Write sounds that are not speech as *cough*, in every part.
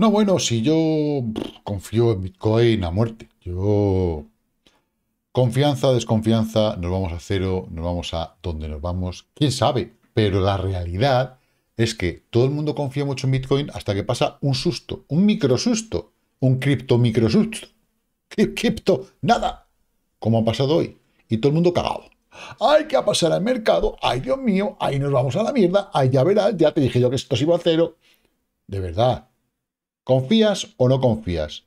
No, bueno, si yo confío en Bitcoin a muerte, yo confianza, desconfianza, nos vamos a cero, nos vamos a donde nos vamos, quién sabe, pero la realidad es que todo el mundo confía mucho en Bitcoin hasta que pasa un susto, un micro susto, un cripto micro susto, cripto, nada, como ha pasado hoy, y todo el mundo cagado. Hay que pasar al mercado! ¡Ay, Dios mío! ¡Ahí nos vamos a la mierda! Ahí ya verás! Ya te dije yo que esto se iba a cero. De verdad, ¿Confías o no confías?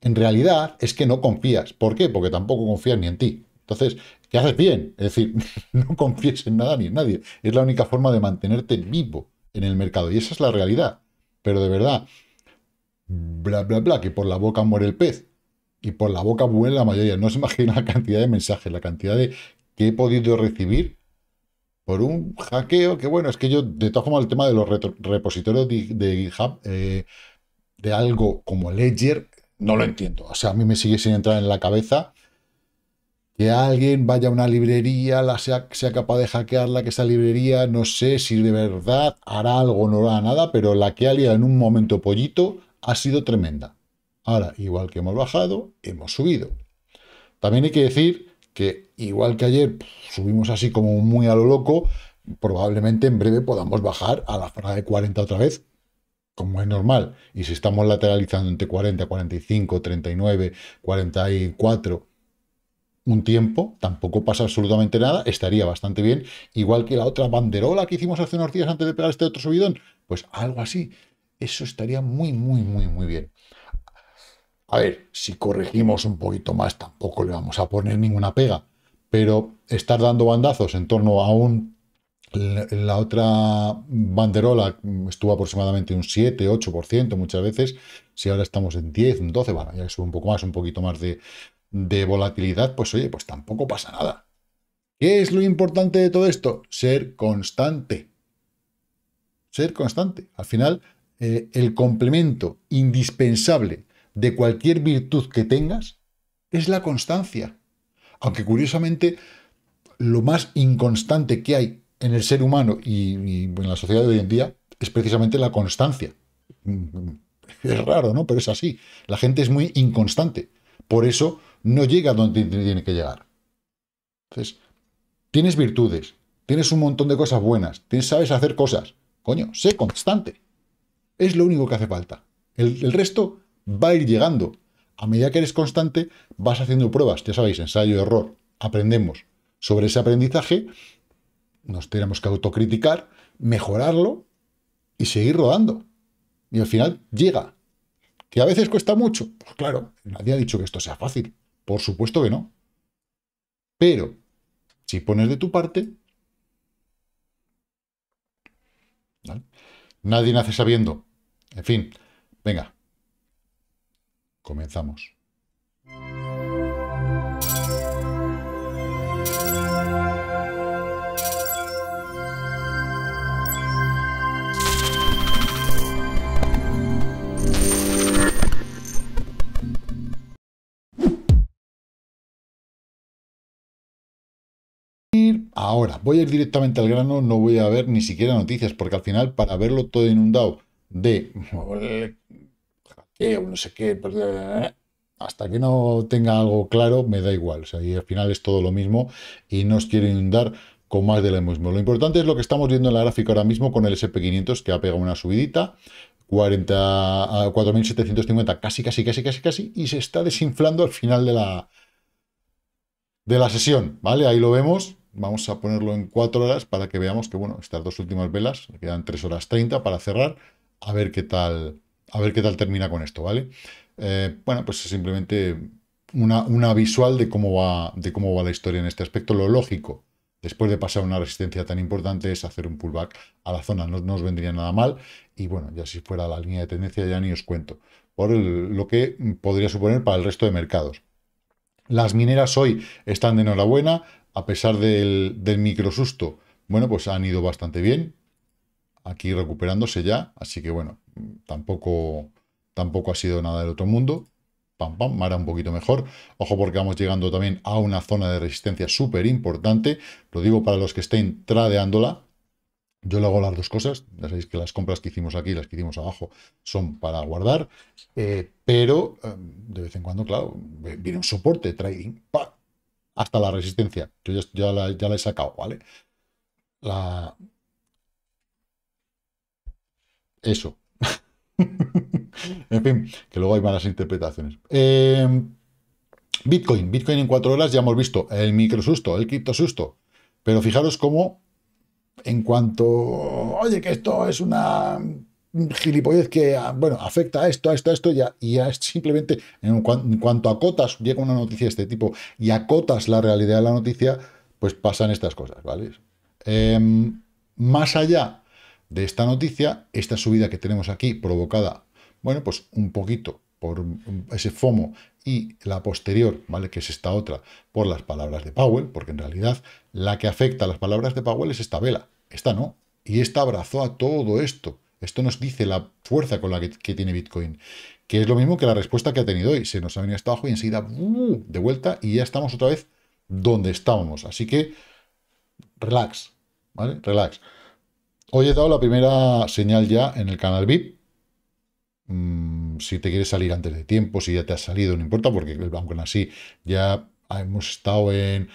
En realidad es que no confías. ¿Por qué? Porque tampoco confías ni en ti. Entonces, ¿qué haces bien? Es decir, *laughs* no confíes en nada ni en nadie. Es la única forma de mantenerte vivo en el mercado. Y esa es la realidad. Pero de verdad, bla, bla, bla, que por la boca muere el pez. Y por la boca muere la mayoría. No se *laughs* imagina la cantidad de mensajes, la cantidad de que he podido recibir por un hackeo. Que bueno, es que yo, de todas formas, el tema de los repositorios de, GitHub, de algo como Ledger, no lo entiendo. O sea, a mí me sigue sin entrar en la cabeza que alguien vaya a una librería, la sea, sea capaz de hackearla, que esa librería, no sé si de verdad hará algo o no hará nada, pero la que ha liado en un momento pollito ha sido tremenda. Ahora, igual que hemos bajado, hemos subido. También hay que decir que, igual que ayer subimos así como muy a lo loco, probablemente en breve podamos bajar a la zona de 40 otra vez, como es normal, y si estamos lateralizando entre 40, 45, 39, 44, un tiempo, tampoco pasa absolutamente nada, estaría bastante bien, igual que la otra banderola que hicimos hace unos días antes de pegar este otro subidón, pues algo así, eso estaría muy, muy, muy, muy bien. A ver, si corregimos un poquito más, tampoco le vamos a poner ninguna pega, pero estar dando bandazos en torno a un la otra banderola estuvo aproximadamente un 7, 8% muchas veces. Si ahora estamos en 10, 12, ya ya sube un poco más, un poquito más de, volatilidad, pues oye, pues tampoco pasa nada. ¿Qué es lo importante de todo esto? Ser constante. Ser constante. Al final, eh, el complemento indispensable de cualquier virtud que tengas es la constancia. Aunque curiosamente, lo más inconstante que hay en el ser humano y, en la sociedad de hoy en día es precisamente la constancia. Es raro, ¿no? Pero es así. La gente es muy inconstante. Por eso no llega donde tiene que llegar. Entonces, tienes virtudes, tienes un montón de cosas buenas, tienes, sabes hacer cosas. Coño, sé constante. Es lo único que hace falta. El, el resto va a ir llegando. A medida que eres constante, vas haciendo pruebas, ya sabéis, ensayo, error. Aprendemos sobre ese aprendizaje nos tenemos que autocriticar, mejorarlo y seguir rodando. Y al final llega. ¿Que a veces cuesta mucho? Pues claro, nadie ha dicho que esto sea fácil. Por supuesto que no. Pero, si pones de tu parte... Nadie nace sabiendo. En fin, venga. Comenzamos. ahora, voy a ir directamente al grano, no voy a ver ni siquiera noticias, porque al final para verlo todo inundado de no sé qué, pues, eh, hasta que no tenga algo claro, me da igual. y al final es todo lo mismo y no os quiero inundar con más de lo mismo. Lo importante es lo que estamos viendo en la gráfica ahora mismo con el SP500 que ha pegado una subidita. 40 4.750, casi, casi, casi, casi, casi, y se está desinflando al final de la, de la sesión, ¿vale? Ahí lo vemos, vamos a ponerlo en cuatro horas para que veamos que, bueno, estas dos últimas velas, quedan 3 horas 30 para cerrar, a ver qué tal, a ver qué tal termina con esto, ¿vale? Eh, bueno, pues simplemente una, una, visual de cómo, va, de cómo va la historia en este aspecto. Lo lógico, después de pasar una resistencia tan importante, es hacer un pullback a la zona. No, nos os vendría nada mal. Y bueno, ya si fuera la línea de tendencia, ya ni os cuento. Por lo que podría suponer para el resto de mercados. Las mineras hoy están de enhorabuena a pesar del, micro susto, bueno, pues han ido bastante bien, aquí recuperándose ya, así que bueno, tampoco, tampoco ha sido nada del otro mundo. Pam, pam, Mara un poquito mejor. Ojo porque vamos llegando también a una zona de resistencia súper importante. Lo digo para los que estén tradeándola. Yo le hago las dos cosas. Ya sabéis que las compras que hicimos aquí las que hicimos abajo son para guardar. Eh, pero eh, de vez en cuando, claro, viene un soporte trading hasta la resistencia. Yo ya, la, he sacado, ¿vale? La... Eso. *laughs* en fin, que luego hay malas interpretaciones. Em, Bitcoin. Bitcoin en cuatro horas ya hemos visto el micro susto el susto Pero fijaros cómo, en cuanto, oye, que esto es una gilipollez que, ah, bueno, afecta a esto, a esto, a esto, y, ya es simplemente, en, cuanto acotas, llega una noticia de este tipo y acotas la realidad de la noticia, pues pasan estas cosas, ¿vale? Em, más allá de esta noticia, esta subida que tenemos aquí, provocada, bueno, pues un poquito por ese FOMO y la posterior, ¿vale? Que es esta otra, por las palabras de Powell, porque en realidad la que afecta a las palabras de Powell es esta vela, esta no, y esta abrazó a todo esto. Esto nos dice la fuerza con la que, tiene Bitcoin, que es lo mismo que la respuesta que ha tenido hoy. Se nos ha venido hasta abajo y enseguida ¡uh! de vuelta y ya estamos otra vez donde estábamos. Así que relax, ¿vale? Relax. Hoy he dado la primera señal ya en el canal VIP. Mm, si te quieres salir antes de tiempo, si ya te has salido, no importa, porque el en así ya hemos estado en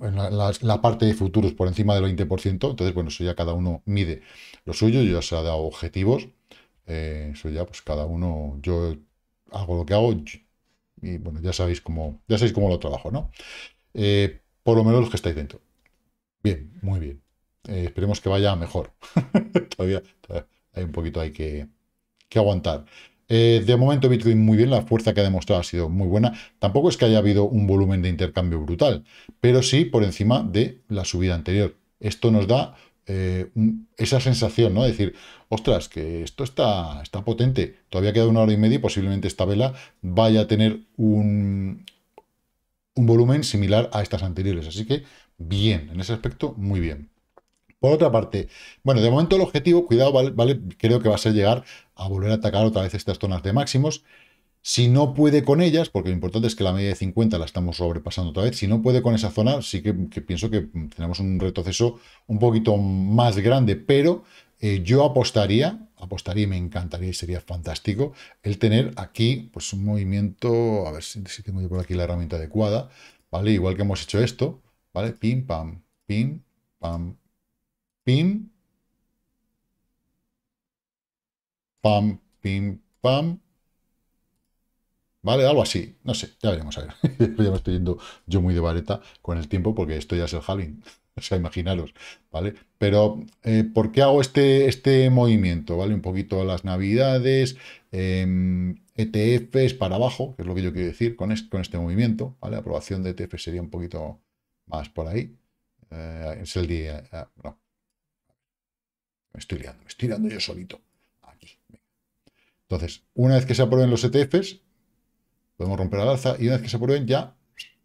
la, parte de futuros por encima del 20%, entonces, bueno, eso ya cada uno mide lo suyo, yo ya se ha dado objetivos, eh, eso ya pues cada uno, yo hago lo que hago y bueno, ya sabéis cómo, ya sabéis cómo lo trabajo, ¿no? Eh, por lo menos los que estáis dentro. Bien, muy bien. Eh, esperemos que vaya mejor. *laughs* todavía, hay un poquito hay que, aguantar. de momento Bitcoin muy bien, la fuerza que ha demostrado ha sido muy buena. Tampoco es que haya habido un volumen de intercambio brutal, pero sí por encima de la subida anterior. Esto nos da eh, esa sensación, ¿no? Decir, ostras, que esto está, está potente, todavía queda una hora y media y posiblemente esta vela vaya a tener un, un volumen similar a estas anteriores. Así que bien, en ese aspecto, muy bien. Por otra parte, bueno, de momento el objetivo, cuidado, ¿vale? Creo que va a ser llegar a volver a atacar otra vez estas zonas de máximos. Si no puede con ellas, porque lo importante es que la media de 50 la estamos sobrepasando otra vez, si no puede con esa zona, sí que, pienso que mm, tenemos un retroceso un poquito más grande, pero eh, yo apostaría, apostaría y me encantaría y sería fantástico el tener aquí pues un movimiento, a ver si, tengo yo por aquí la herramienta adecuada, ¿vale? Igual que hemos hecho esto, ¿vale? Pim, pam, pim, pam, pim, pam, pim, pam, ¿Vale? Algo así. No sé, ya veremos a ver. *laughs* ya me estoy yendo yo muy de vareta con el tiempo porque esto ya es el Halloween. *laughs* O sea, imaginaros, ¿vale? Pero, eh, ¿por qué hago este, este movimiento? ¿Vale? Un poquito las navidades, ETFs em, e para abajo, que es lo que yo quiero decir con este, con este movimiento, ¿vale? Aprobación de ETF sería un poquito más por ahí. Eh, es el día... Eh, no. Me estoy liando, me estoy liando yo solito. Aquí. Entonces, una vez que se aprueben los ETFs, Podemos romper al alza y una vez que se prueben, ya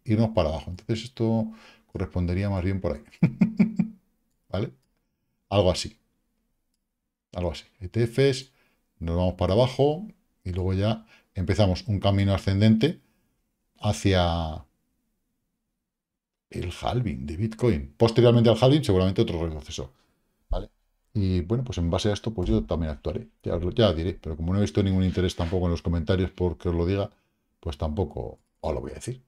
irnos para abajo. Entonces esto correspondería más bien por ahí. *laughs* ¿Vale? Algo así. Algo así. ETFs, nos vamos para abajo y luego ya empezamos un camino ascendente hacia el halving de Bitcoin. Posteriormente al halving, seguramente otro retroceso. ¿Vale? Y bueno, pues en base a esto, pues yo también actuaré. Ya, ya diré, pero como no he visto ningún interés tampoco en los comentarios porque os lo diga, pues tampoco os lo voy a decir.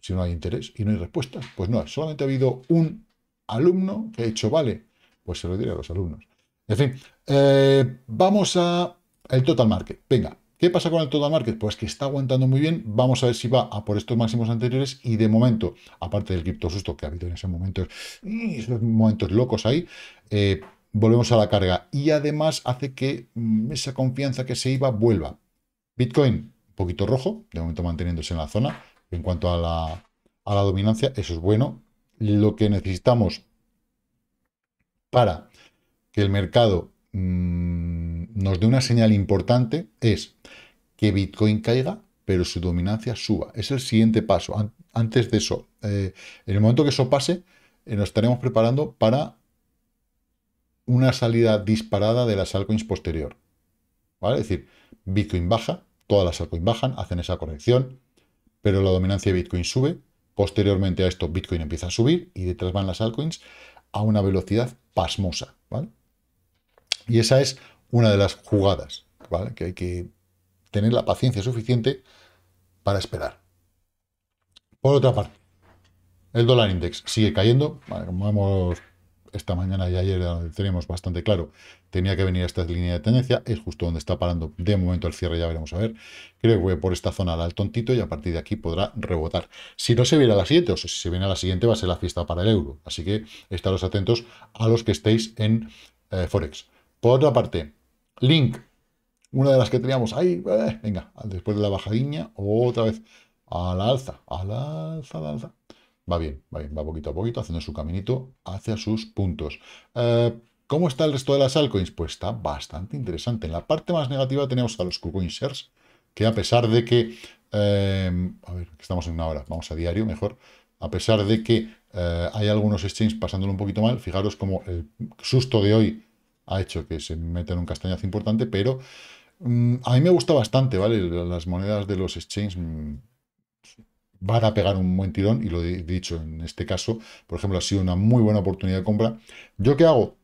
Si no hay interés y no hay respuesta, pues no, solamente ha habido un alumno que ha dicho, vale, pues se lo diré a los alumnos. En fin, eh, vamos a el total market. Venga, ¿qué pasa con el total market? Pues que está aguantando muy bien. Vamos a ver si va a por estos máximos anteriores y de momento, aparte del cripto susto que ha habido en ese momento, esos momentos locos ahí, eh, volvemos a la carga y además hace que mm, esa confianza que se iba vuelva. Bitcoin poquito rojo, de momento manteniéndose en la zona. En cuanto a la, dominancia, eso es bueno. Lo que necesitamos para que el mercado mm, nos dé una señal importante es que Bitcoin caiga, pero su dominancia suba. Es el siguiente paso. antes de eso, eh, en el momento que eso pase, eh, nos estaremos preparando para una salida disparada de las altcoins posterior. ¿Vale? Es decir, Bitcoin baja, Todas las altcoins bajan, hacen esa corrección, pero la dominancia de Bitcoin sube. Posteriormente a esto, Bitcoin empieza a subir y detrás van las altcoins a una velocidad pasmosa. Y esa es una de las jugadas, ¿vale? que hay que tener la paciencia suficiente para esperar. Por otra parte, el dólar index sigue cayendo, ¿vale? como hemos esta mañana y ayer tenemos bastante claro, tenía que venir a esta línea de tendencia, es justo donde está parando de momento el cierre, ya veremos a ver, creo que voy por esta zona al tontito y a partir de aquí podrá rebotar. Si no se viene a la siguiente, o si se viene a la siguiente va a ser la fiesta para el euro, así que estaros atentos a los que estéis en eh, Forex. Por otra parte, Link, una de las que teníamos ahí, eh, venga, después de la bajadiña, otra vez a la alza, a la alza, a la alza va bien, va bien, va poquito a poquito haciendo su caminito hacia sus puntos. Eh, ¿Cómo está el resto de las altcoins? Pues está bastante interesante. En la parte más negativa tenemos a los KuCoin Shares, que a pesar de que... Eh, a ver, estamos en una hora, vamos a diario mejor. A pesar de que eh, hay algunos exchanges pasándolo un poquito mal, fijaros como el susto de hoy ha hecho que se metan un castañazo importante, pero mm, a mí me gusta bastante, ¿vale? Las monedas de los exchanges... Mm, van a pegar un buen tirón, y lo he dicho en este caso, por ejemplo, ha sido una muy buena oportunidad de compra. ¿Yo qué hago?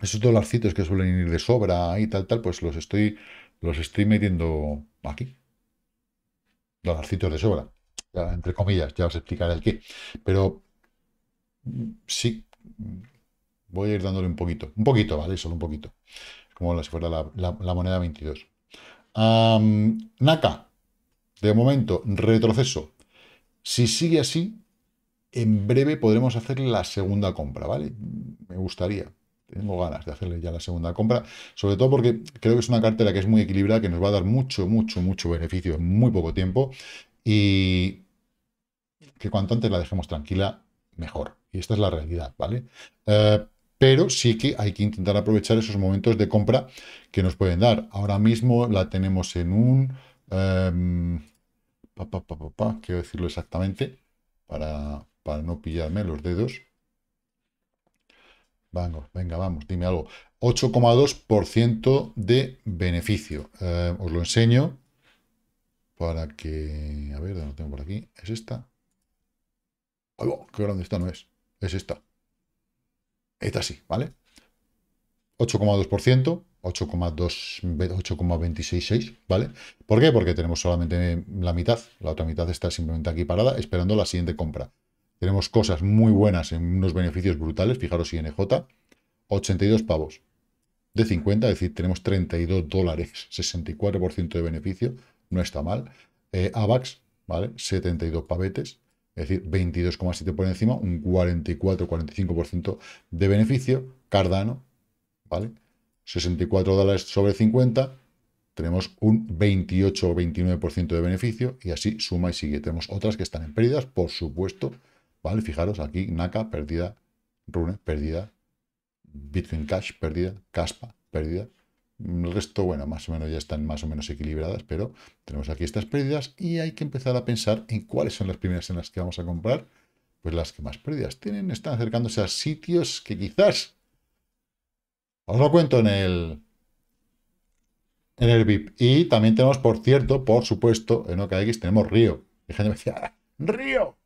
Esos dolarcitos que suelen ir de sobra y tal, tal, pues los estoy, los estoy metiendo aquí. Dolarcitos de sobra, entre comillas, ya os explicaré el qué. Pero sí, voy a ir dándole un poquito, un poquito, ¿vale? Solo un poquito. como si fuera la, la, moneda 22. NACA, Naka, de momento, retroceso. Si sigue así, en breve podremos hacer la segunda compra, ¿vale? Me gustaría. Tengo ganas de hacerle ya la segunda compra, sobre todo porque creo que es una cartera que es muy equilibrada, que nos va a dar mucho, mucho, mucho beneficio en muy poco tiempo y que cuanto antes la dejemos tranquila, mejor. Y esta es la realidad, ¿vale? Eh, pero sí que hay que intentar aprovechar esos momentos de compra que nos pueden dar. Ahora mismo la tenemos en un Em, quiero decirlo exactamente para, no pillarme los dedos. Vamos, venga, vamos, dime algo. 8,2% de beneficio. Em, os lo enseño para que... A ver, lo tengo por aquí. ¿Es esta? ¡Ay, oh, qué grande esta no es! Es esta. Esta sí, ¿vale? 8,2%. 8,26,6, ¿vale? ¿Por qué? Porque tenemos solamente la mitad, la otra mitad está simplemente aquí parada, esperando la siguiente compra. Tenemos cosas muy buenas en unos beneficios brutales, fijaros INJ, 82 pavos de 50, es decir, tenemos 32 dólares, 64% de beneficio, no está mal. Eh, AVAX, ¿vale? 72 pavetes, es decir, 22,7 por encima, un 44-45% de beneficio. Cardano, ¿vale? 64 dólares sobre 50, tenemos un 28 o 29% de beneficio y así suma y sigue. Tenemos otras que están en pérdidas, por supuesto. ¿Vale? Fijaros aquí, NACA, pérdida, Rune, pérdida, Bitcoin Cash, pérdida, Caspa, pérdida. El resto, bueno, más o menos ya están más o menos equilibradas, pero tenemos aquí estas pérdidas y hay que empezar a pensar en cuáles son las primeras en las que vamos a comprar. Pues las que más pérdidas tienen están acercándose a sitios que quizás os lo cuento en el, en el VIP. Y también tenemos, por cierto, por supuesto, en OKX tenemos Río. Y gente me decía, *laughs* Río,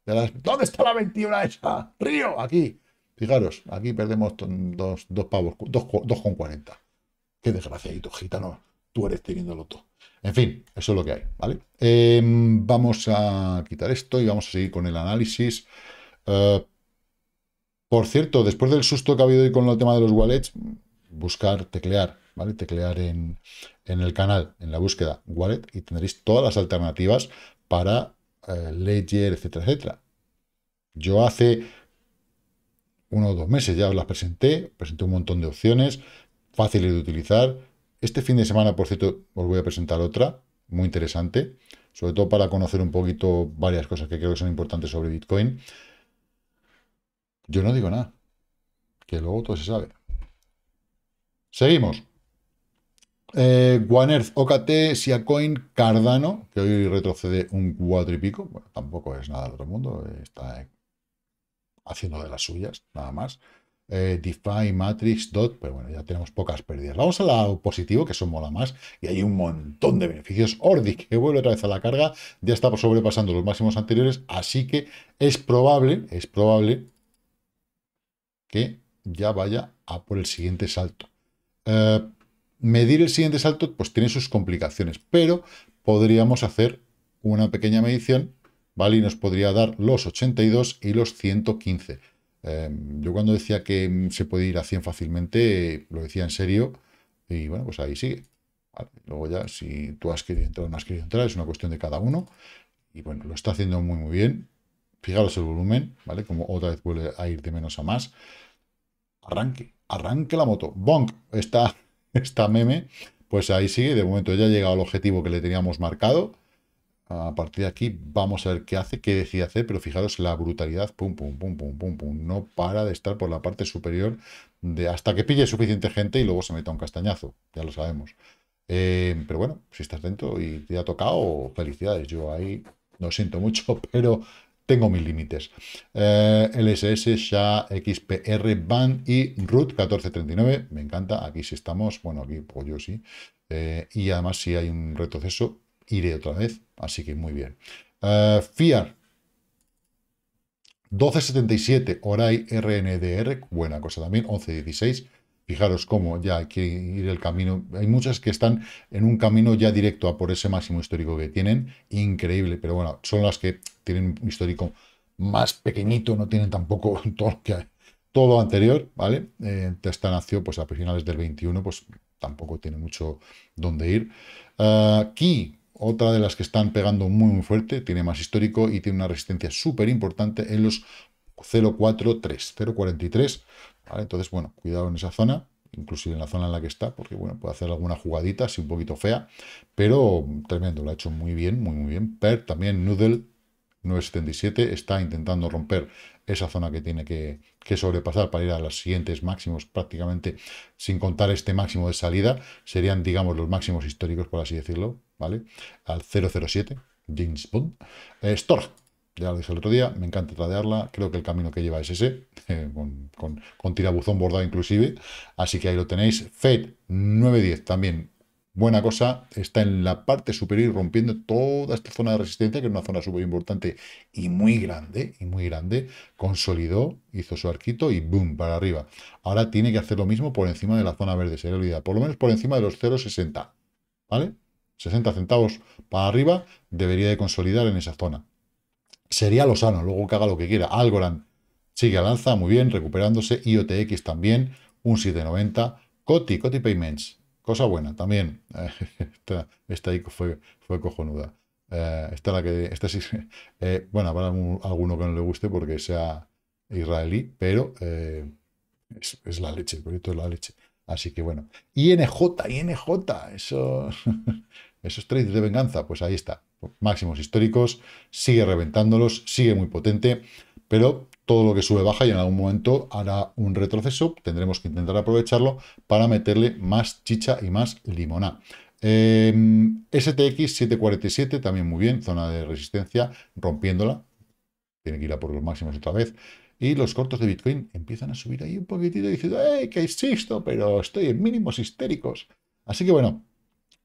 ¿dónde está la 21 esa? Río, aquí. Fijaros, aquí perdemos dos, dos pavos, 2,40. Qué desgraciadito, gitano. Tú eres teniendo todo En fin, eso es lo que hay, ¿vale? Em, vamos a quitar esto y vamos a seguir con el análisis. Eh, por cierto, después del susto que ha habido hoy con el tema de los wallets, buscar, teclear, ¿vale? Teclear en, el canal, en la búsqueda wallet, y tendréis todas las alternativas para eh, Ledger, etcétera, etcétera. Yo hace uno o dos meses ya os las presenté, presenté un montón de opciones, fáciles de utilizar. Este fin de semana, por cierto, os voy a presentar otra, muy interesante, sobre todo para conocer un poquito varias cosas que creo que son importantes sobre Bitcoin. Yo no digo nada, que luego todo se sabe. Seguimos. Eh, Earth, OKT, Siacoin, Cardano, que hoy retrocede un cuatro y pico. Bueno, tampoco es nada del otro mundo, está eh, haciendo de las suyas, nada más. Eh, DeFi, Matrix, DOT, pero bueno, ya tenemos pocas pérdidas. Vamos al lado positivo, que eso mola más, y hay un montón de beneficios. Ordi, que vuelve otra vez a la carga, ya está sobrepasando los máximos anteriores, así que es probable, es probable que ya vaya a por el siguiente salto. Eh, medir el siguiente salto, pues tiene sus complicaciones, pero podríamos hacer una pequeña medición, ¿vale? Y nos podría dar los 82 y los 115. Eh, yo cuando decía que se puede ir a 100 fácilmente, lo decía en serio, y bueno, pues ahí sigue. luego ya, si tú has querido entrar o no has querido entrar, es una cuestión de cada uno. Y bueno, lo está haciendo muy, muy bien. Fijaros el volumen, ¿vale? Como otra vez vuelve a ir de menos a más. Arranque arranque la moto. Bonk, está, esta meme. Pues ahí sigue, de momento ya ha llegado al objetivo que le teníamos marcado. A partir de aquí vamos a ver qué hace, qué decide hacer, pero fijaros la brutalidad, pum, pum, pum, pum, pum, pum. No para de estar por la parte superior de hasta que pille suficiente gente y luego se meta un castañazo, ya lo sabemos. Eh, pero bueno, si estás dentro y te ha tocado, felicidades. Yo ahí lo siento mucho, *laughs* pero tengo mis límites. Eh, LSS, SHA, XPR, BAN y root 1439. Me encanta. Aquí sí estamos. Bueno, aquí pues yo sí. Eh, y además si hay un retroceso, iré otra vez. Así que muy bien. Eh, FIAR. 1277, ORAI RNDR, buena cosa también, 1116. Fijaros cómo ya hay que ir el camino. Hay muchas que están en un camino ya directo a por ese máximo histórico que tienen. Increíble, pero bueno, son las que tienen un histórico más pequeñito, no tienen tampoco *laughs* todo lo, anterior, ¿vale? Eh, nació pues, a finales del 21, pues tampoco tiene mucho donde ir. Aquí, ah, otra de las que están pegando muy, muy fuerte, tiene más histórico y tiene una resistencia súper importante en los 043, 043, ¿vale? Entonces, bueno, cuidado en esa zona inclusive en la zona en la que está, porque bueno, puede hacer alguna jugadita, así un poquito fea, pero tremendo, lo ha hecho muy bien, muy muy bien. Per también Noodle 977 está intentando romper esa zona que tiene que, sobrepasar para ir a los siguientes máximos prácticamente, sin contar este máximo de salida, serían, digamos, los máximos históricos, por así decirlo, ¿vale? Al 007, James Bond. Eh, ya lo dije el otro día, me encanta tradearla, creo que el camino que lleva es ese, *laughs* eh, con, con tirabuzón bordado inclusive, así que ahí lo tenéis. Fed 910 también buena cosa está en la parte superior rompiendo toda esta zona de resistencia, que es una zona súper importante y muy grande, y muy grande, consolidó, hizo su arquito y boom, para arriba. Ahora tiene que hacer lo mismo por encima de la zona verde, sería la por lo menos por encima de los 0,60, ¿vale? 60 centavos para arriba debería de consolidar en esa zona. Sería lo sano, luego que haga lo que quiera. Algorand sigue a lanza, muy bien, recuperándose. IOTX también, un 7,90. Coti, Coti Payments, Cosa buena también. *laughs* esta, ahí fue, fue cojonuda. Eh, esta la que. Esta sí. *laughs* Eh, bueno, para alguno que no le guste porque sea israelí, pero eh, es, la leche, el proyecto es la leche. Así que bueno. INJ, INJ, eso. *laughs* esos trades de venganza, pues ahí está. Máximos históricos, sigue reventándolos, sigue muy potente pero todo lo que sube baja y en algún momento hará un retroceso, tendremos que intentar aprovecharlo para meterle más chicha y más limoná. STX 747 también muy bien, zona de resistencia, rompiéndola, tiene que ir a por los máximos otra vez. Y los cortos de Bitcoin empiezan a subir ahí un poquitito diciendo, ¡eh, que insisto Pero estoy en mínimos histéricos. Así que bueno,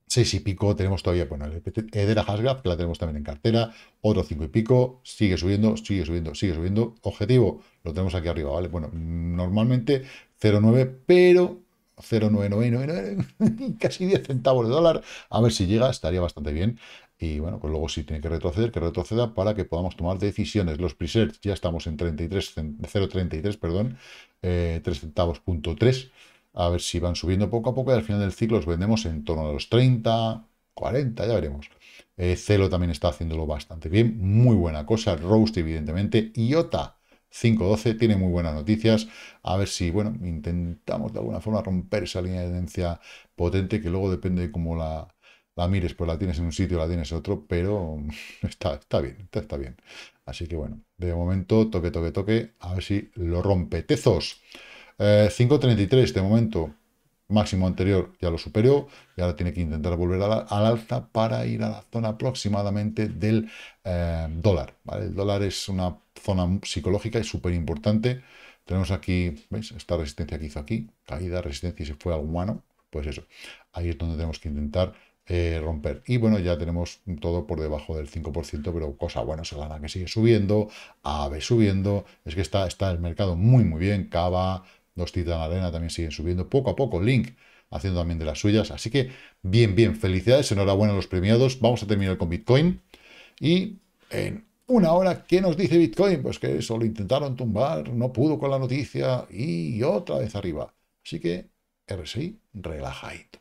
6 y pico, tenemos todavía, bueno, Edera Hasgraph, que la tenemos también en cartera, otro 5 y pico, sigue subiendo, sigue subiendo, sigue subiendo. Objetivo, lo tenemos aquí arriba, ¿vale? Bueno, normalmente 0,9, pero 0,99, *laughs* casi 10 centavos de dólar. A ver si llega, estaría bastante bien. Y bueno, pues luego si tiene que retroceder, que retroceda para que podamos tomar decisiones. Los presets ya estamos en 33, 0,33, perdón, 3 eh, centavos punto 3 a ver si van subiendo poco a poco y al final del ciclo los vendemos en torno a los 30, 40, ya veremos. Eh, Celo también está haciéndolo bastante bien, muy buena cosa. Roast, evidentemente. IOTA 512 tiene muy buenas noticias. A ver si, bueno, intentamos de alguna forma romper esa línea de tendencia potente que luego depende de cómo la, mires, pues la tienes en un sitio, la tienes en otro, pero *laughs* está, bien, está, está bien. Así que bueno, de momento toque, toque, toque, a ver si lo rompe. Tezos. 5.33 eh, de momento, máximo anterior ya lo superó y ahora tiene que intentar volver al, alza para ir a la zona aproximadamente del eh, dólar. ¿vale? El dólar es una zona psicológica y súper importante. Tenemos aquí, ¿veis? Esta resistencia que hizo aquí, caída, resistencia y se fue al humano. Pues eso, ahí es donde tenemos que intentar eh, romper. Y bueno, ya tenemos todo por debajo del 5%, pero cosa buena, gana, que sigue subiendo, AVE subiendo, es que está, está el mercado muy, muy bien, Cava, los Titan Arena también siguen subiendo poco a poco. Link haciendo también de las suyas. Así que bien, bien. Felicidades, enhorabuena a los premiados. Vamos a terminar con Bitcoin. Y en una hora, ¿qué nos dice Bitcoin? Pues que eso lo intentaron tumbar, no pudo con la noticia y otra vez arriba. Así que RSI relajadito.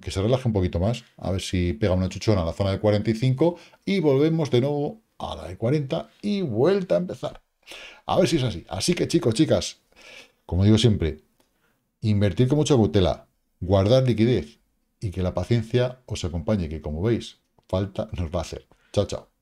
que se relaje un poquito más, a ver si pega una chuchona a la zona de 45 y volvemos de nuevo a la de 40 y vuelta a empezar. A ver si es así. Así que chicos, chicas, como digo siempre, invertir con mucha cautela, guardar liquidez y que la paciencia os acompañe, que como veis, falta nos va a hacer. Chao, chao.